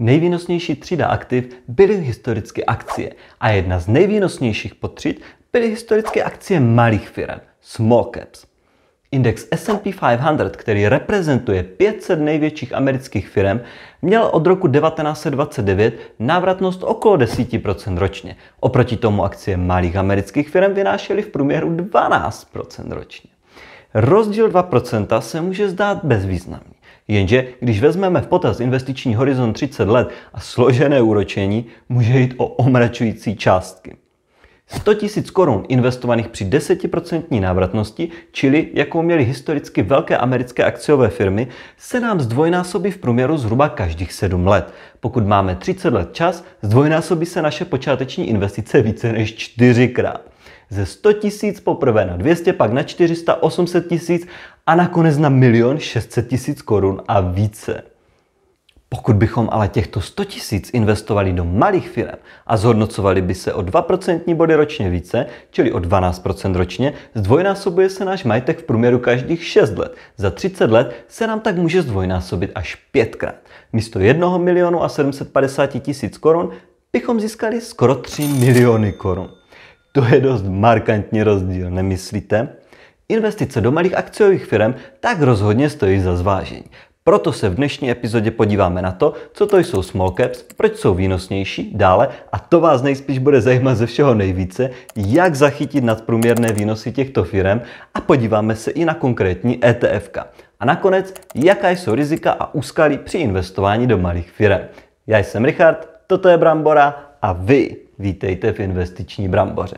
Nejvýnosnější třída aktiv byly historicky akcie a jedna z nejvýnosnějších potřít byly historicky akcie malých firm, small caps. Index S&P 500, který reprezentuje 500 největších amerických firm, měl od roku 1929 návratnost okolo 10% ročně. Oproti tomu akcie malých amerických firm vynášely v průměru 12% ročně. Rozdíl 2% se může zdát bezvýznamný. Jenže když vezmeme v potaz investiční horizont 30 let a složené úročení, může jít o omračující částky. 100 000 korun investovaných při 10% návratnosti, čili jakou měly historicky velké americké akciové firmy, se nám zdvojnásobí v průměru zhruba každých 7 let. Pokud máme 30 let čas, zdvojnásobí se naše počáteční investice více než 4krát. Ze 100 000 poprvé na 200, pak na 400, 800 tisíc a nakonec na 1 600 tisíc korun a více. Pokud bychom ale těchto 100 tisíc investovali do malých firm a zhodnocovali by se o 2% body ročně více, čili o 12% ročně, zdvojnásobuje se náš majetek v průměru každých 6 let. Za 30 let se nám tak může zdvojnásobit až 5krát. Místo 1 milionu a 750 tisíc korun bychom získali skoro 3 miliony korun. To je dost markantní rozdíl, nemyslíte? Investice do malých akciových firm tak rozhodně stojí za zvážení. Proto se v dnešní epizodě podíváme na to, co to jsou small caps, proč jsou výnosnější, dále, a to vás nejspíš bude zajímat ze všeho nejvíce, jak zachytit nadprůměrné výnosy těchto firm a podíváme se i na konkrétní ETF. -ka. A nakonec, jaká jsou rizika a úskalí při investování do malých firm. Já jsem Richard, toto je Brambora a vy vítejte v investiční Bramboře.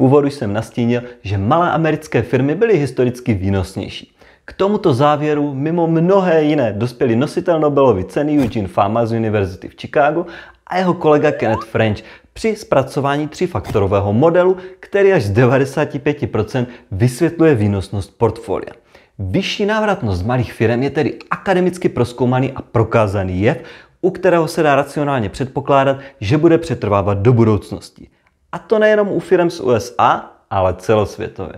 úvodu jsem nastínil, že malé americké firmy byly historicky výnosnější. K tomuto závěru mimo mnohé jiné dospěli nositel Nobelovy ceny Eugene Fama z univerzity v Chicagu a jeho kolega Kenneth French při zpracování třifaktorového modelu, který až z 95% vysvětluje výnosnost portfolia. Vyšší návratnost malých firm je tedy akademicky proskoumaný a prokázaný jev, u kterého se dá racionálně předpokládat, že bude přetrvávat do budoucnosti. A to nejenom u firm z USA, ale celosvětově.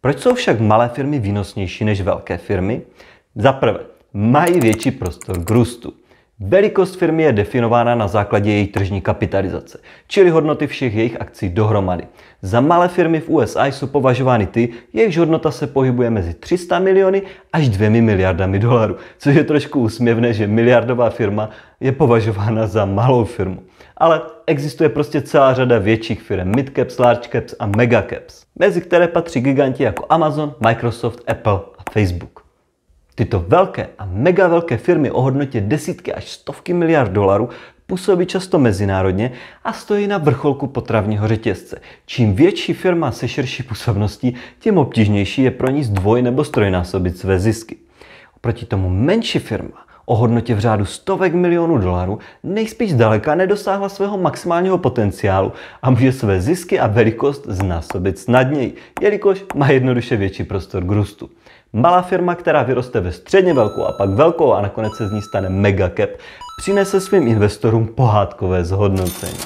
Proč jsou však malé firmy výnosnější než velké firmy? Za prvé, mají větší prostor k růstu. Velikost firmy je definována na základě její tržní kapitalizace, čili hodnoty všech jejich akcí dohromady. Za malé firmy v USA jsou považovány ty, jejichž hodnota se pohybuje mezi 300 miliony až 2 miliardami dolarů, což je trošku úsměvné, že miliardová firma je považována za malou firmu. Ale existuje prostě celá řada větších firm midcaps, largecaps a megacaps, mezi které patří giganti jako Amazon, Microsoft, Apple a Facebook. Tyto velké a mega velké firmy o hodnotě desítky až stovky miliard dolarů působí často mezinárodně a stojí na vrcholku potravního řetězce. Čím větší firma se širší působností, tím obtížnější je pro ní zdvoj nebo strojnásobit své zisky. Oproti tomu menší firma o hodnotě v řádu stovek milionů dolarů nejspíš daleka nedosáhla svého maximálního potenciálu a může své zisky a velikost znásobit snadněji, jelikož má jednoduše větší prostor k růstu. Malá firma, která vyroste ve středně velkou a pak velkou a nakonec se z ní stane megacap, přinese svým investorům pohádkové zhodnocení.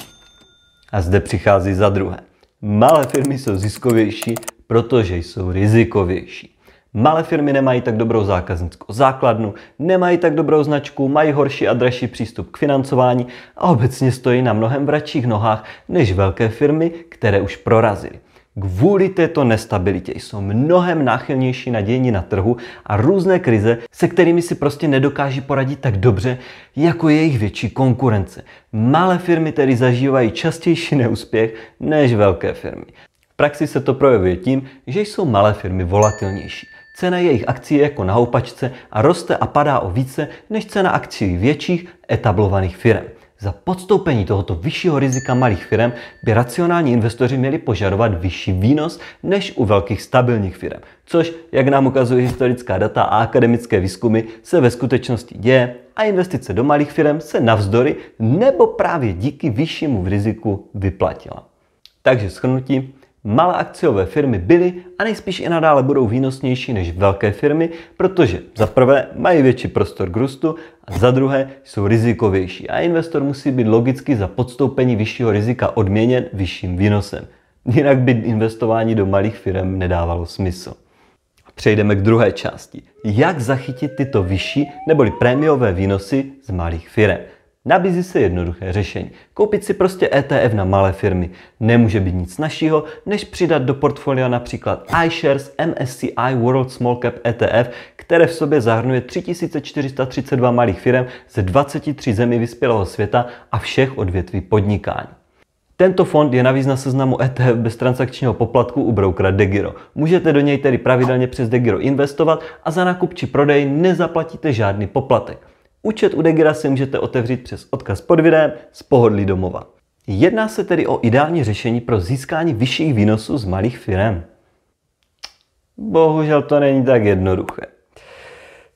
A zde přichází za druhé. Malé firmy jsou ziskovější, protože jsou rizikovější. Malé firmy nemají tak dobrou zákaznickou základnu, nemají tak dobrou značku, mají horší a dražší přístup k financování a obecně stojí na mnohem vratších nohách než velké firmy, které už prorazily. Kvůli této nestabilitě jsou mnohem náchylnější na dění na trhu a různé krize, se kterými si prostě nedokáží poradit tak dobře, jako jejich větší konkurence. Malé firmy tedy zažívají častější neúspěch než velké firmy. V praxi se to projevuje tím, že jsou malé firmy volatilnější. Cena jejich akcí je jako na houpačce a roste a padá o více než cena akcí větších etablovaných firm. Za podstoupení tohoto vyššího rizika malých firm by racionální investoři měli požadovat vyšší výnos než u velkých stabilních firm, což, jak nám ukazují historická data a akademické výzkumy, se ve skutečnosti děje a investice do malých firm se navzdory nebo právě díky vyššímu riziku vyplatila. Takže shrnutí, Malé akciové firmy byly a nejspíš i nadále budou výnosnější než velké firmy, protože za prvé mají větší prostor k růstu a za druhé jsou rizikovější a investor musí být logicky za podstoupení vyššího rizika odměněn vyšším výnosem. Jinak by investování do malých firm nedávalo smysl. Přejdeme k druhé části. Jak zachytit tyto vyšší neboli prémiové výnosy z malých firm? Nabízí se jednoduché řešení. Koupit si prostě ETF na malé firmy. Nemůže být nic našího, než přidat do portfolia například iShares MSCI World Small Cap ETF, které v sobě zahrnuje 3432 malých firm ze 23 zemí vyspělého světa a všech odvětví podnikání. Tento fond je navíc na seznamu ETF bez transakčního poplatku u broukera Degiro. Můžete do něj tedy pravidelně přes Degiro investovat a za nákup či prodej nezaplatíte žádný poplatek. Účet u Degira si můžete otevřít přes odkaz pod videem z pohodlí domova. Jedná se tedy o ideální řešení pro získání vyšších výnosů z malých firm. Bohužel to není tak jednoduché.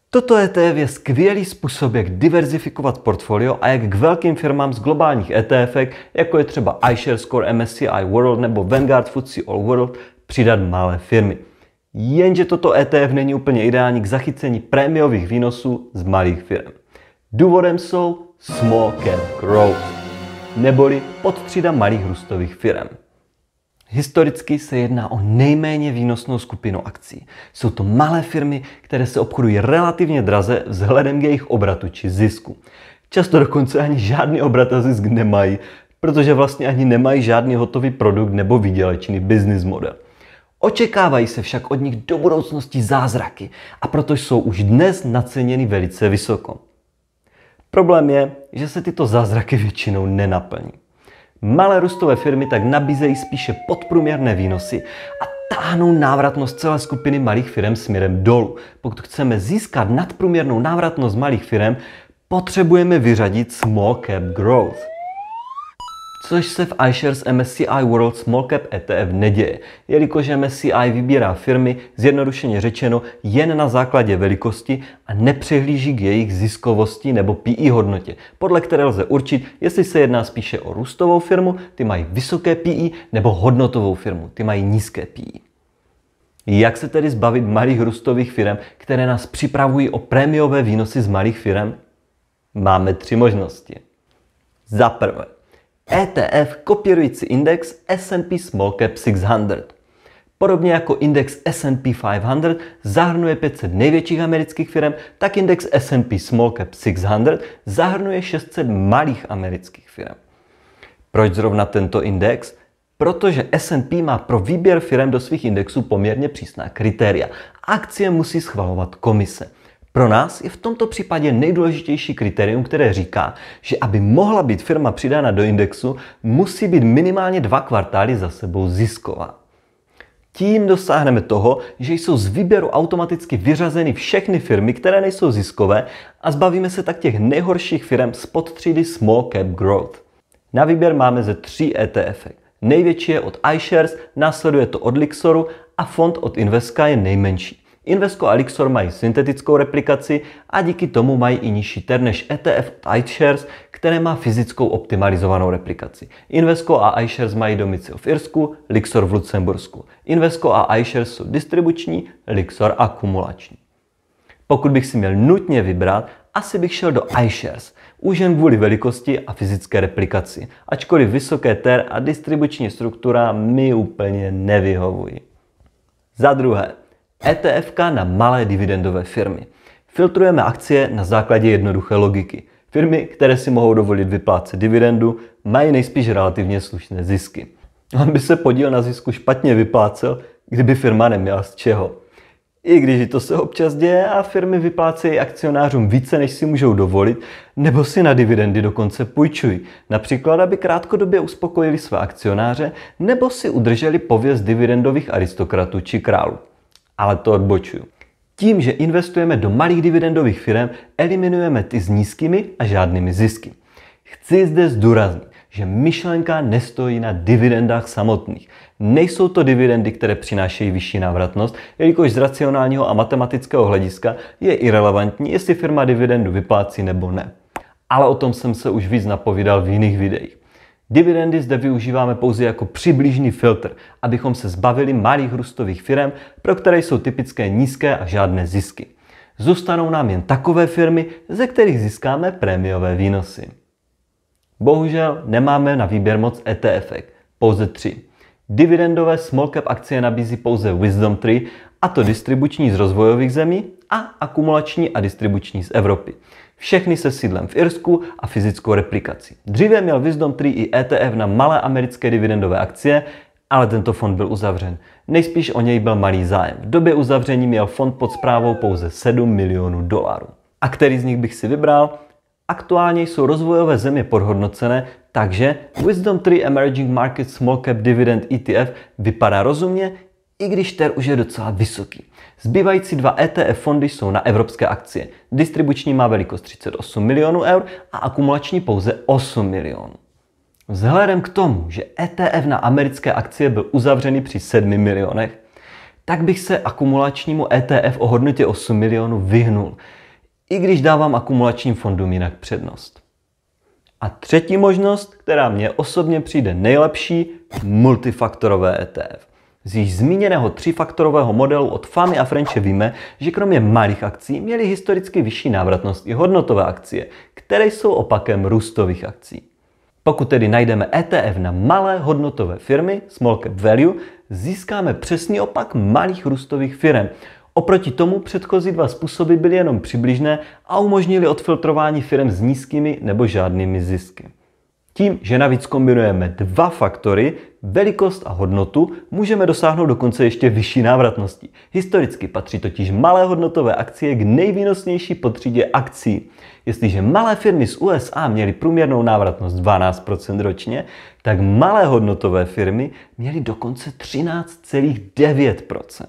Toto ETF je skvělý způsob, jak diverzifikovat portfolio a jak k velkým firmám z globálních ETF, jako je třeba iShares Core MSCI World nebo Vanguard FTSE All World, přidat malé firmy. Jenže toto ETF není úplně ideální k zachycení prémiových výnosů z malých firm. Důvodem jsou small cap growth, neboli podtřída malých růstových firm. Historicky se jedná o nejméně výnosnou skupinu akcí. Jsou to malé firmy, které se obchodují relativně draze vzhledem k jejich obratu či zisku. Často dokonce ani žádný obrat a zisk nemají, protože vlastně ani nemají žádný hotový produkt nebo výdělečný business model. Očekávají se však od nich do budoucnosti zázraky a proto jsou už dnes naceněny velice vysoko. Problém je, že se tyto zázraky většinou nenaplní. Malé růstové firmy tak nabízejí spíše podprůměrné výnosy a táhnou návratnost celé skupiny malých firm směrem dolů. Pokud chceme získat nadprůměrnou návratnost malých firm, potřebujeme vyřadit small cap growth což se v iShares MSCI World Small Cap ETF neděje, jelikož MSCI vybírá firmy, zjednodušeně řečeno, jen na základě velikosti a nepřehlíží k jejich ziskovosti nebo PI e hodnotě, podle které lze určit, jestli se jedná spíše o růstovou firmu, ty mají vysoké PI, e, nebo hodnotovou firmu, ty mají nízké PI. E. Jak se tedy zbavit malých růstových firm, které nás připravují o prémiové výnosy z malých firm? Máme tři možnosti. Za prvé, ETF kopírující index S&P Small Cap 600. Podobně jako index S&P 500 zahrnuje 500 největších amerických firm, tak index S&P Small Cap 600 zahrnuje 600 malých amerických firm. Proč zrovna tento index? Protože S&P má pro výběr firm do svých indexů poměrně přísná kritéria. Akcie musí schvalovat komise. Pro nás je v tomto případě nejdůležitější kritérium, které říká, že aby mohla být firma přidána do indexu, musí být minimálně dva kvartály za sebou zisková. Tím dosáhneme toho, že jsou z výběru automaticky vyřazeny všechny firmy, které nejsou ziskové a zbavíme se tak těch nejhorších firm z podtřídy Small Cap Growth. Na výběr máme ze tří ETF. Největší je od iShares, následuje to od Lixoru a fond od Investka je nejmenší. Invesco a Lixor mají syntetickou replikaci a díky tomu mají i nižší TER než ETF od iShares, které má fyzickou optimalizovanou replikaci. Invesco a iShares mají domicil v Irsku, Lixor v Lucembursku. Invesco a iShares jsou distribuční, Lixor akumulační. Pokud bych si měl nutně vybrat, asi bych šel do iShares, už jen kvůli velikosti a fyzické replikaci, ačkoliv vysoké TER a distribuční struktura mi úplně nevyhovují. Za druhé, ETF na malé dividendové firmy. Filtrujeme akcie na základě jednoduché logiky. Firmy, které si mohou dovolit vyplácet dividendu, mají nejspíš relativně slušné zisky. On by se podíl na zisku špatně vyplácel, kdyby firma neměla z čeho. I když to se občas děje a firmy vyplácejí akcionářům více, než si můžou dovolit, nebo si na dividendy dokonce půjčují. Například, aby krátkodobě uspokojili své akcionáře, nebo si udrželi pověst dividendových aristokratů či králů ale to odbočuju. Tím, že investujeme do malých dividendových firm, eliminujeme ty s nízkými a žádnými zisky. Chci zde zdůraznit, že myšlenka nestojí na dividendách samotných. Nejsou to dividendy, které přinášejí vyšší návratnost, jelikož z racionálního a matematického hlediska je irrelevantní, jestli firma dividendu vyplácí nebo ne. Ale o tom jsem se už víc napovídal v jiných videích. Dividendy zde využíváme pouze jako přibližný filtr, abychom se zbavili malých růstových firm, pro které jsou typické nízké a žádné zisky. Zůstanou nám jen takové firmy, ze kterých získáme prémiové výnosy. Bohužel nemáme na výběr moc ETF, pouze tři. Dividendové small cap akcie nabízí pouze Wisdom 3, a to distribuční z rozvojových zemí a akumulační a distribuční z Evropy všechny se sídlem v Irsku a fyzickou replikací. Dříve měl Wisdom Tree i ETF na malé americké dividendové akcie, ale tento fond byl uzavřen. Nejspíš o něj byl malý zájem. V době uzavření měl fond pod zprávou pouze 7 milionů dolarů. A který z nich bych si vybral? Aktuálně jsou rozvojové země podhodnocené, takže Wisdom 3 Emerging Market Small Cap Dividend ETF vypadá rozumně, i když TER už je docela vysoký. Zbývající dva ETF fondy jsou na evropské akcie. Distribuční má velikost 38 milionů eur a akumulační pouze 8 milionů. Vzhledem k tomu, že ETF na americké akcie byl uzavřený při 7 milionech, tak bych se akumulačnímu ETF o hodnotě 8 milionů vyhnul, i když dávám akumulačním fondům jinak přednost. A třetí možnost, která mně osobně přijde nejlepší, multifaktorové ETF. Z již zmíněného třifaktorového modelu od FAMI a Frenche víme, že kromě malých akcí měly historicky vyšší návratnost i hodnotové akcie, které jsou opakem růstových akcí. Pokud tedy najdeme ETF na malé hodnotové firmy, small cap value, získáme přesný opak malých růstových firm. Oproti tomu předchozí dva způsoby byly jenom přibližné a umožnili odfiltrování firm s nízkými nebo žádnými zisky. Tím, že navíc kombinujeme dva faktory, velikost a hodnotu, můžeme dosáhnout dokonce ještě vyšší návratnosti. Historicky patří totiž malé hodnotové akcie k nejvýnosnější potřídě akcí. Jestliže malé firmy z USA měly průměrnou návratnost 12% ročně, tak malé hodnotové firmy měly dokonce 13,9%.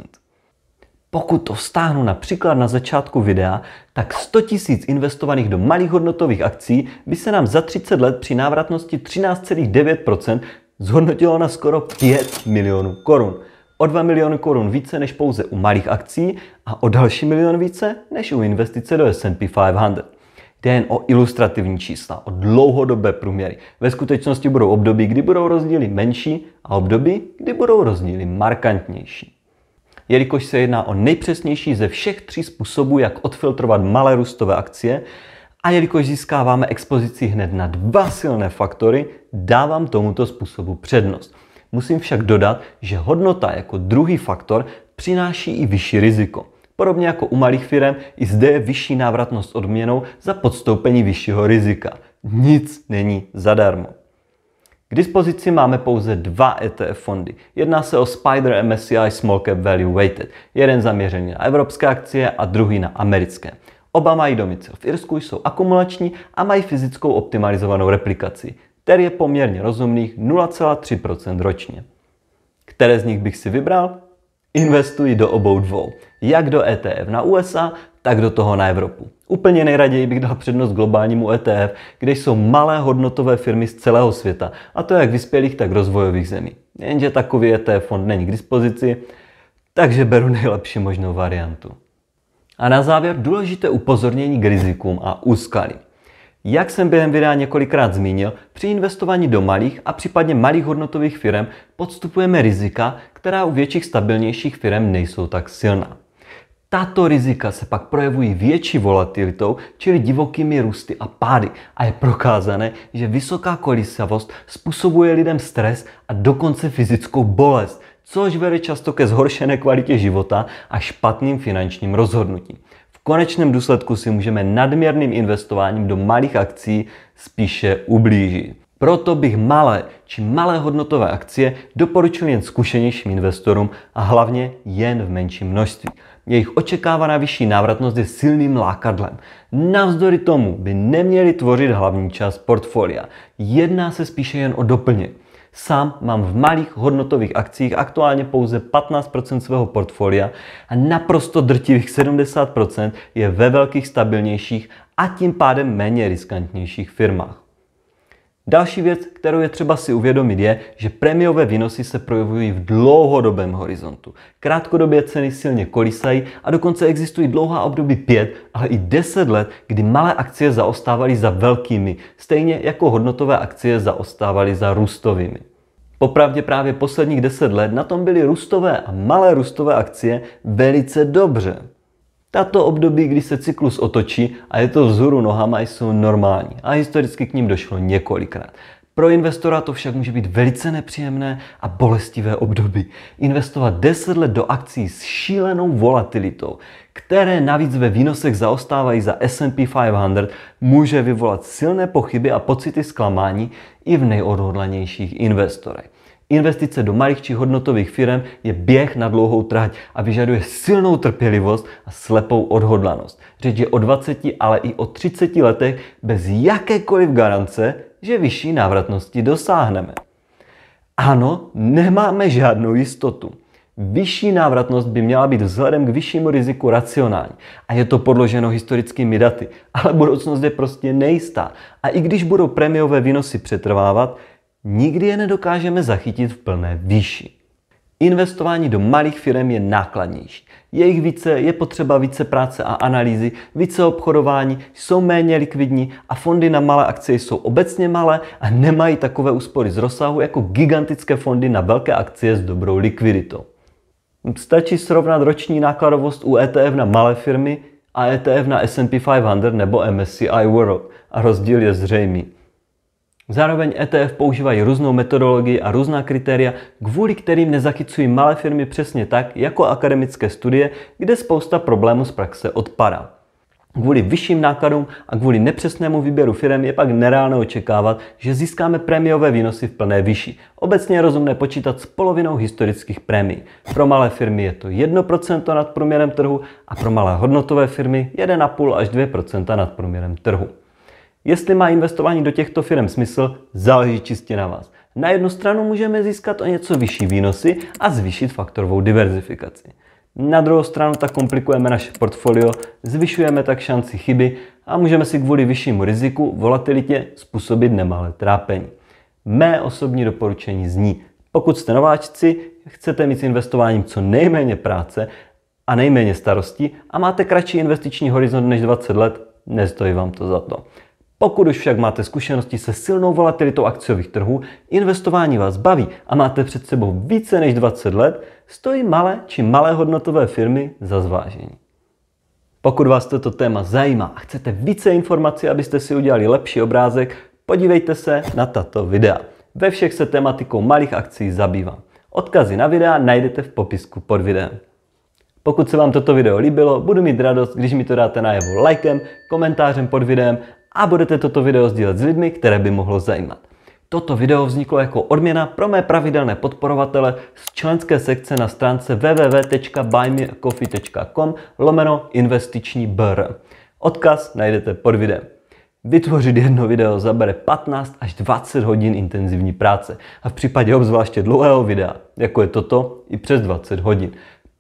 Pokud to stáhnu například na začátku videa, tak 100 000 investovaných do malých hodnotových akcí by se nám za 30 let při návratnosti 13,9% zhodnotilo na skoro 5 milionů korun. O 2 miliony korun více než pouze u malých akcí a o další milion více než u investice do S&P 500. Jde jen o ilustrativní čísla, o dlouhodobé průměry. Ve skutečnosti budou období, kdy budou rozdíly menší a období, kdy budou rozdíly markantnější jelikož se jedná o nejpřesnější ze všech tří způsobů, jak odfiltrovat malé růstové akcie, a jelikož získáváme expozici hned na dva silné faktory, dávám tomuto způsobu přednost. Musím však dodat, že hodnota jako druhý faktor přináší i vyšší riziko. Podobně jako u malých firm, i zde je vyšší návratnost odměnou za podstoupení vyššího rizika. Nic není zadarmo. K dispozici máme pouze dva ETF fondy. Jedná se o Spider MSCI Small Cap Value Weighted. Jeden zaměřený na evropské akcie a druhý na americké. Oba mají domicil v Irsku, jsou akumulační a mají fyzickou optimalizovanou replikaci, který je poměrně rozumných 0,3% ročně. Které z nich bych si vybral? Investuji do obou dvou, jak do ETF na USA, tak do toho na Evropu. Úplně nejraději bych dal přednost globálnímu ETF, kde jsou malé hodnotové firmy z celého světa, a to jak vyspělých, tak rozvojových zemí. Jenže takový ETF fond není k dispozici, takže beru nejlepší možnou variantu. A na závěr důležité upozornění k rizikům a úskalí. Jak jsem během videa několikrát zmínil, při investování do malých a případně malých hodnotových firm podstupujeme rizika, která u větších stabilnějších firm nejsou tak silná. Tato rizika se pak projevují větší volatilitou, čili divokými růsty a pády. A je prokázané, že vysoká kolisavost způsobuje lidem stres a dokonce fyzickou bolest, což vede často ke zhoršené kvalitě života a špatným finančním rozhodnutím. V konečném důsledku si můžeme nadměrným investováním do malých akcí spíše ublížit. Proto bych malé či malé hodnotové akcie doporučil jen zkušenějším investorům a hlavně jen v menším množství. Jejich očekávaná vyšší návratnost je silným lákadlem. Navzdory tomu by neměli tvořit hlavní část portfolia. Jedná se spíše jen o doplně. Sám mám v malých hodnotových akcích aktuálně pouze 15% svého portfolia a naprosto drtivých 70% je ve velkých stabilnějších a tím pádem méně riskantnějších firmách. Další věc, kterou je třeba si uvědomit, je, že premiové výnosy se projevují v dlouhodobém horizontu. Krátkodobě ceny silně kolísají a dokonce existují dlouhá období 5, ale i 10 let, kdy malé akcie zaostávaly za velkými, stejně jako hodnotové akcie zaostávaly za růstovými. Popravdě právě posledních 10 let na tom byly růstové a malé růstové akcie velice dobře. Tato období, kdy se cyklus otočí a je to vzhůru nohama, jsou normální a historicky k ním došlo několikrát. Pro investora to však může být velice nepříjemné a bolestivé období. Investovat 10 let do akcí s šílenou volatilitou, které navíc ve výnosech zaostávají za S&P 500, může vyvolat silné pochyby a pocity zklamání i v nejodhodlanějších investorech. Investice do malých či hodnotových firm je běh na dlouhou trať a vyžaduje silnou trpělivost a slepou odhodlanost. Řeč je o 20, ale i o 30 letech bez jakékoliv garance, že vyšší návratnosti dosáhneme. Ano, nemáme žádnou jistotu. Vyšší návratnost by měla být vzhledem k vyššímu riziku racionální a je to podloženo historickými daty, ale budoucnost je prostě nejistá a i když budou premiové výnosy přetrvávat, nikdy je nedokážeme zachytit v plné výši. Investování do malých firm je nákladnější. Je jich více, je potřeba více práce a analýzy, více obchodování, jsou méně likvidní a fondy na malé akcie jsou obecně malé a nemají takové úspory z rozsahu jako gigantické fondy na velké akcie s dobrou likviditou. Stačí srovnat roční nákladovost u ETF na malé firmy a ETF na S&P 500 nebo MSCI World a rozdíl je zřejmý. Zároveň ETF používají různou metodologii a různá kritéria, kvůli kterým nezachycují malé firmy přesně tak, jako akademické studie, kde spousta problémů z praxe odpadá. Kvůli vyšším nákladům a kvůli nepřesnému výběru firm je pak nereálné očekávat, že získáme prémiové výnosy v plné výši. Obecně je rozumné počítat s polovinou historických prémií. Pro malé firmy je to 1% nad průměrem trhu a pro malé hodnotové firmy 1,5 až 2% nad průměrem trhu. Jestli má investování do těchto firm smysl, záleží čistě na vás. Na jednu stranu můžeme získat o něco vyšší výnosy a zvýšit faktorovou diverzifikaci. Na druhou stranu tak komplikujeme naše portfolio, zvyšujeme tak šanci chyby a můžeme si kvůli vyššímu riziku, volatilitě způsobit nemalé trápení. Mé osobní doporučení zní, pokud jste nováčci, chcete mít s investováním co nejméně práce a nejméně starostí a máte kratší investiční horizont než 20 let, nestojí vám to za to. Pokud už však máte zkušenosti se silnou volatilitou akciových trhů, investování vás baví a máte před sebou více než 20 let, stojí malé či malé hodnotové firmy za zvážení. Pokud vás toto téma zajímá a chcete více informací, abyste si udělali lepší obrázek, podívejte se na tato videa. Ve všech se tematikou malých akcí zabývám. Odkazy na videa najdete v popisku pod videem. Pokud se vám toto video líbilo, budu mít radost, když mi to dáte najevo lajkem, komentářem pod videem a budete toto video sdílet s lidmi, které by mohlo zajímat. Toto video vzniklo jako odměna pro mé pravidelné podporovatele z členské sekce na stránce www.buymeacoffee.com lomeno investiční br. Odkaz najdete pod videem. Vytvořit jedno video zabere 15 až 20 hodin intenzivní práce a v případě obzvláště dlouhého videa, jako je toto, i přes 20 hodin.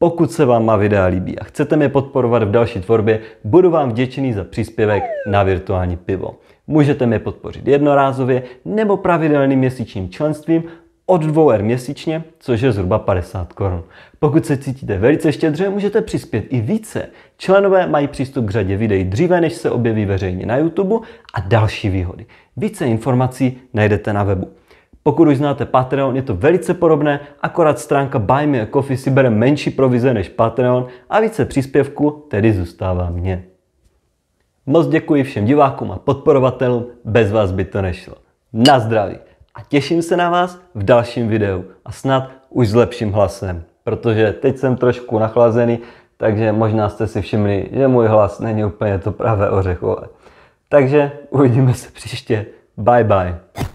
Pokud se vám má videa líbí a chcete mě podporovat v další tvorbě, budu vám vděčný za příspěvek na virtuální pivo. Můžete mě podpořit jednorázově nebo pravidelným měsíčním členstvím od 2 R er měsíčně, což je zhruba 50 korun. Pokud se cítíte velice štědře, můžete přispět i více. Členové mají přístup k řadě videí dříve, než se objeví veřejně na YouTube a další výhody. Více informací najdete na webu pokud už znáte Patreon, je to velice podobné, akorát stránka Buy Me a Coffee si bere menší provize než Patreon a více příspěvku tedy zůstává mně. Moc děkuji všem divákům a podporovatelům, bez vás by to nešlo. Na zdraví a těším se na vás v dalším videu a snad už s lepším hlasem, protože teď jsem trošku nachlazený, takže možná jste si všimli, že můj hlas není úplně to pravé ořechové. Takže uvidíme se příště. Bye bye.